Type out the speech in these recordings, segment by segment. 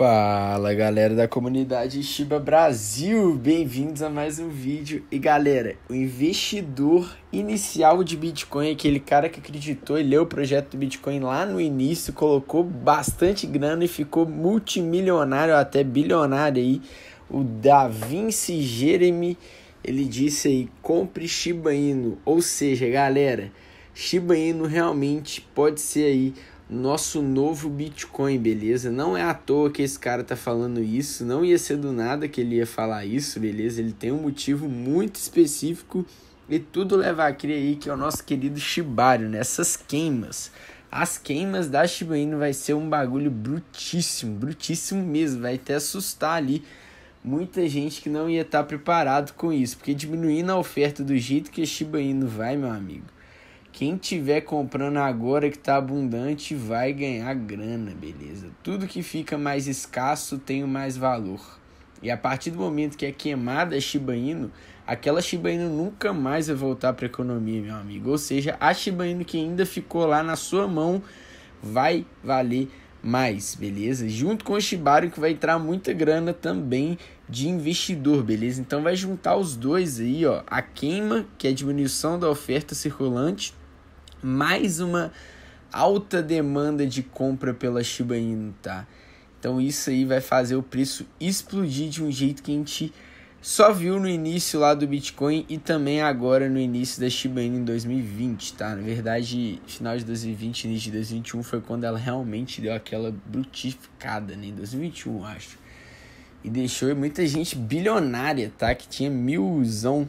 Fala galera da comunidade Shiba Brasil, bem-vindos a mais um vídeo. E galera, o investidor inicial de Bitcoin, aquele cara que acreditou e leu o projeto do Bitcoin lá no início, colocou bastante grana e ficou multimilionário, até bilionário aí, o Da Vinci Jeremy, ele disse aí: compre Shiba Inu. Ou seja, galera, Shiba Inu realmente pode ser aí nosso novo Bitcoin, beleza? Não é à toa que esse cara tá falando isso, não ia ser do nada que ele ia falar isso, beleza? Ele tem um motivo muito específico e tudo leva a crer aí que é o nosso querido Shibário nessas né? queimas. As queimas da Shiba Inu vai ser um bagulho brutíssimo, brutíssimo mesmo, vai até assustar ali muita gente que não ia estar tá preparado com isso, porque diminuindo a oferta do jeito que a Shiba Inu vai, meu amigo quem tiver comprando agora que tá abundante vai ganhar grana, beleza? Tudo que fica mais escasso tem mais valor. E a partir do momento que é queimada a Shiba Inu, aquela Shiba Inu nunca mais vai voltar para a economia, meu amigo. Ou seja, a Shiba Inu que ainda ficou lá na sua mão vai valer mais, beleza? Junto com o Shibari que vai entrar muita grana também de investidor, beleza? Então vai juntar os dois aí, ó, a queima, que é a diminuição da oferta circulante, mais uma alta demanda de compra pela Shiba Inu, tá? Então isso aí vai fazer o preço explodir de um jeito que a gente só viu no início lá do Bitcoin e também agora no início da Shiba Inu em 2020, tá? Na verdade, final de 2020, início de 2021 foi quando ela realmente deu aquela brutificada, né? Em 2021, acho. E deixou muita gente bilionária, tá? Que tinha milzão,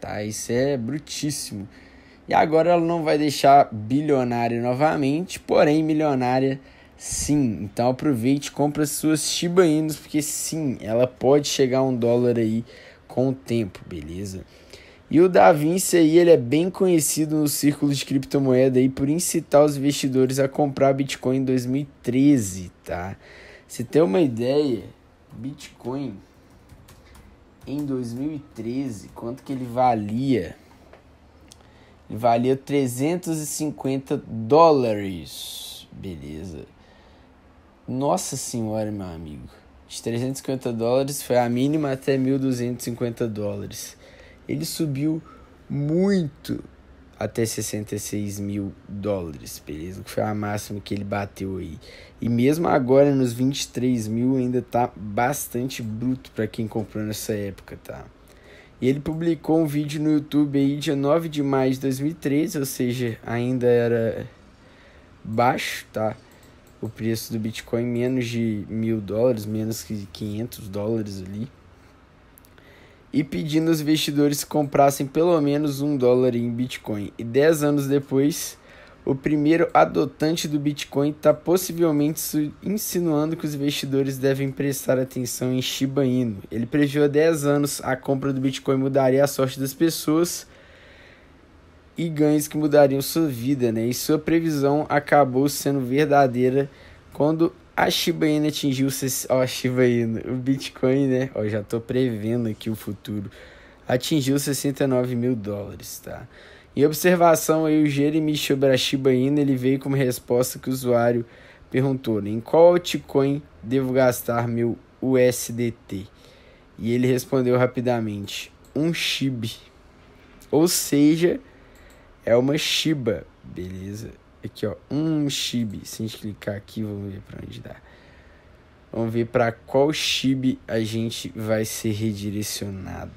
tá? Isso é brutíssimo. E agora ela não vai deixar bilionária novamente, porém milionária sim. Então aproveite e compra suas Shiba Inus, porque sim, ela pode chegar a um dólar aí com o tempo, beleza? E o Da Vinci aí, ele é bem conhecido no círculo de criptomoeda aí por incitar os investidores a comprar Bitcoin em 2013, tá? Se tem uma ideia, Bitcoin em 2013, quanto que ele valia? valia 350 dólares. Beleza. Nossa senhora, meu amigo. De 350 dólares foi a mínima até 1.250 dólares. Ele subiu muito até 66 mil dólares, beleza? Que foi a máxima que ele bateu aí. E mesmo agora nos 23 mil ainda tá bastante bruto para quem comprou nessa época, tá? E ele publicou um vídeo no YouTube aí dia 9 de maio de 2013, ou seja, ainda era baixo, tá? O preço do Bitcoin menos de mil dólares, menos que 500 dólares ali. E pedindo aos investidores que comprassem pelo menos um dólar em Bitcoin. E 10 anos depois, o primeiro adotante do Bitcoin, está possivelmente insinuando que os investidores devem prestar atenção em Shiba Inu. Ele previu há 10 anos a compra do Bitcoin mudaria a sorte das pessoas e ganhos que mudariam sua vida, né? E sua previsão acabou sendo verdadeira quando a Shiba Inu atingiu ó, a Shiba Inu, o Bitcoin, né? Ó, já tô prevendo aqui o futuro. Atingiu 69 mil dólares, tá? Em observação aí, o Jeremy sobre a Shiba Inu, ele veio como resposta que o usuário perguntou né? em qual altcoin devo gastar meu USDT. E ele respondeu rapidamente, um SHIB. Ou seja, é uma Shiba, beleza? Aqui ó, um SHIB. Se a gente clicar aqui, vamos ver para onde dá. Vamos ver para qual SHIB a gente vai ser redirecionado.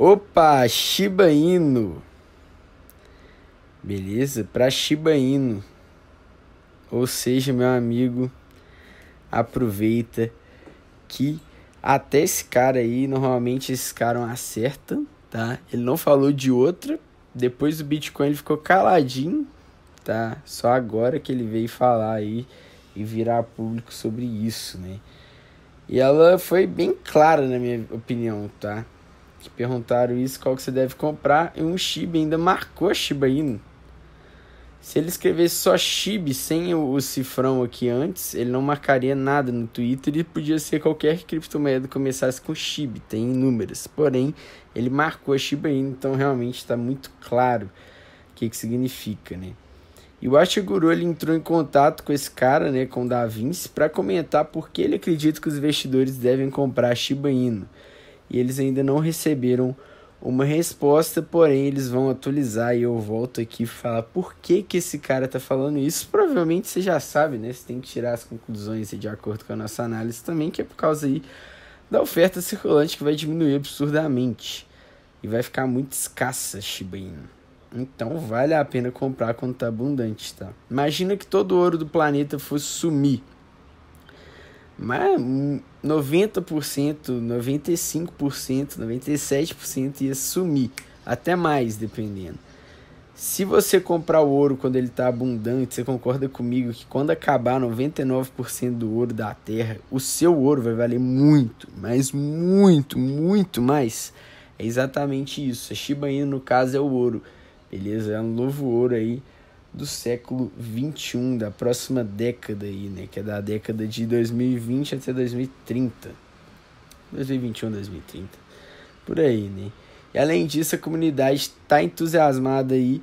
Opa, Shiba Inu. Beleza? Para Shiba Inu. Ou seja, meu amigo, aproveita que até esse cara aí, normalmente esse cara é acerta, tá? Ele não falou de outra. Depois do Bitcoin ele ficou caladinho, tá? Só agora que ele veio falar aí e virar público sobre isso, né? E ela foi bem clara na minha opinião, tá? que perguntaram isso, qual que você deve comprar, e um Shiba ainda marcou Shiba Inu. Se ele escrevesse só Shiba sem o, o, cifrão aqui antes, ele não marcaria nada no Twitter e podia ser qualquer criptomoeda que começasse com Shiba, tem inúmeras. Porém, ele marcou Shiba Inu, então realmente está muito claro o que, que significa, né? E o Ashiguro ele entrou em contato com esse cara, né, com o Da Vinci, para comentar por que ele acredita que os investidores devem comprar Shiba Inu e eles ainda não receberam uma resposta, porém eles vão atualizar e eu volto aqui falar por que que esse cara tá falando isso. Provavelmente você já sabe, né? Você tem que tirar as conclusões de acordo com a nossa análise também, que é por causa aí da oferta circulante que vai diminuir absurdamente e vai ficar muito escassa Shiba Então vale a pena comprar quando tá abundante, tá? Imagina que todo o ouro do planeta fosse sumir mas 90%, 95%, 97% ia sumir, até mais dependendo. Se você comprar o ouro quando ele está abundante, você concorda comigo que quando acabar 99% do ouro da terra, o seu ouro vai valer muito, mas muito, muito mais. É exatamente isso. A Shiba Inu, no caso, é o ouro. Beleza? É um novo ouro aí do século 21, da próxima década aí, né? Que é da década de 2020 até 2030. 2021, 2030. Por aí, né? E além disso, a comunidade está entusiasmada aí.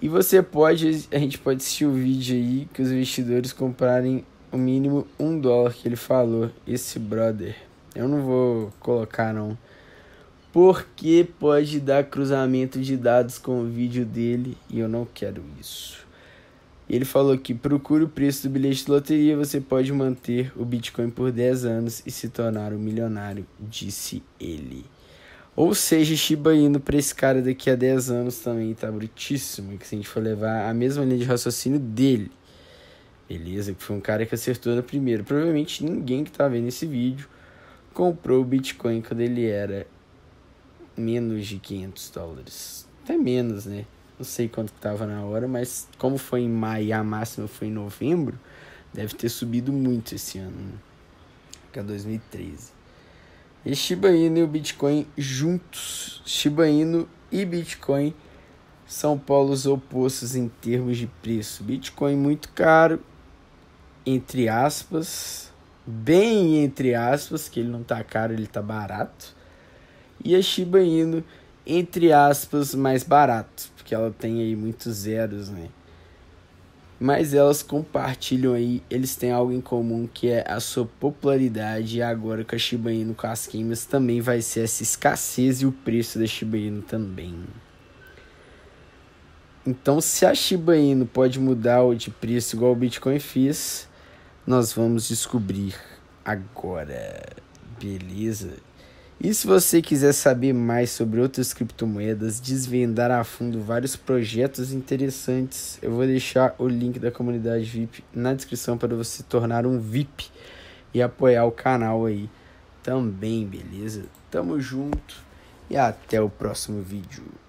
E você pode, a gente pode assistir o vídeo aí que os investidores comprarem o mínimo um dólar que ele falou, esse brother. Eu não vou colocar não. Porque pode dar cruzamento de dados com o vídeo dele e eu não quero isso ele falou que procure o preço do bilhete de loteria, você pode manter o Bitcoin por 10 anos e se tornar um milionário, disse ele. Ou seja, Shiba indo para esse cara daqui a 10 anos também tá brutíssimo, que se a gente for levar a mesma linha de raciocínio dele. Beleza, que foi um cara que acertou na primeira. Provavelmente ninguém que tá vendo esse vídeo comprou o Bitcoin quando ele era menos de 500 dólares. Até menos, né? Não sei quanto estava na hora, mas como foi em maio e a máxima foi em novembro, deve ter subido muito esse ano, né? que é 2013. E Shiba Inu e o Bitcoin juntos, Shiba Inu e Bitcoin são polos opostos em termos de preço. Bitcoin muito caro, entre aspas, bem entre aspas, que ele não tá caro, ele tá barato. E a Shiba Inu, entre aspas, mais barato que ela tem aí muitos zeros, né? Mas elas compartilham aí, eles têm algo em comum que é a sua popularidade e agora com a Shiba Inu com as queimas também vai ser essa escassez e o preço da Shiba Inu também. Então, se a Shiba Inu pode mudar de preço igual o Bitcoin fez, nós vamos descobrir agora. Beleza? E se você quiser saber mais sobre outras criptomoedas, desvendar a fundo vários projetos interessantes, eu vou deixar o link da comunidade VIP na descrição para você tornar um VIP e apoiar o canal aí também, beleza? Tamo junto e até o próximo vídeo.